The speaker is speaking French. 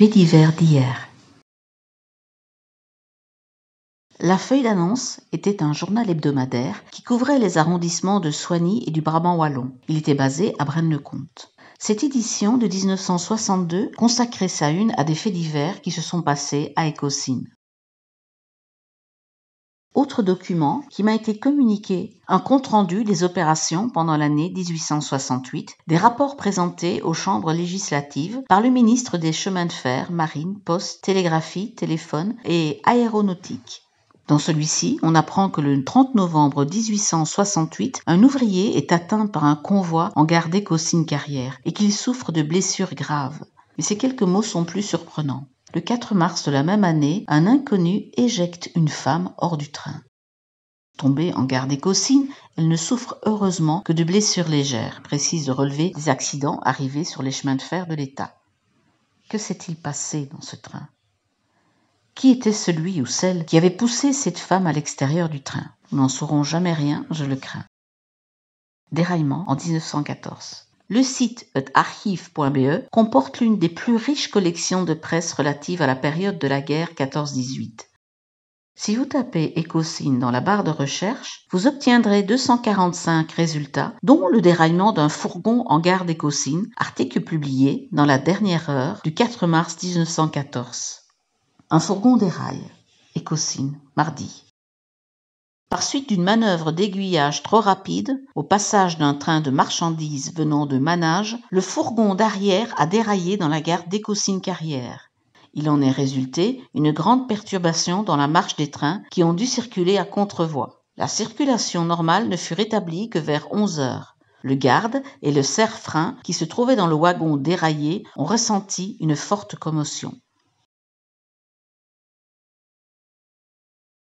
fait divers d'hier. La feuille d'annonce était un journal hebdomadaire qui couvrait les arrondissements de Soigny et du Brabant wallon. Il était basé à Braine-le-Comte. Cette édition de 1962 consacrait sa une à des faits divers qui se sont passés à Écosine autre document qui m'a été communiqué, un compte-rendu des opérations pendant l'année 1868, des rapports présentés aux chambres législatives par le ministre des Chemins de fer, Marine, Poste, Télégraphie, Téléphone et Aéronautique. Dans celui-ci, on apprend que le 30 novembre 1868, un ouvrier est atteint par un convoi en garde d'Écossine-Carrière et qu'il souffre de blessures graves. Mais ces quelques mots sont plus surprenants. Le 4 mars de la même année, un inconnu éjecte une femme hors du train. Tombée en garde d'Écossine, elle ne souffre heureusement que de blessures légères, précise de relever des accidents arrivés sur les chemins de fer de l'État. Que s'est-il passé dans ce train Qui était celui ou celle qui avait poussé cette femme à l'extérieur du train Nous n'en saurons jamais rien, je le crains. Déraillement en 1914. Le site archive.be comporte l'une des plus riches collections de presse relatives à la période de la guerre 14-18. Si vous tapez Ecosine dans la barre de recherche, vous obtiendrez 245 résultats, dont le déraillement d'un fourgon en gare d'Ecosine, article publié dans la dernière heure du 4 mars 1914. Un fourgon déraille. Écocine, mardi. Par suite d'une manœuvre d'aiguillage trop rapide, au passage d'un train de marchandises venant de Manage, le fourgon d'arrière a déraillé dans la gare d'Écossine carrière Il en est résulté une grande perturbation dans la marche des trains qui ont dû circuler à contrevoie. La circulation normale ne fut rétablie que vers 11 heures. Le garde et le serre-frein qui se trouvaient dans le wagon déraillé ont ressenti une forte commotion.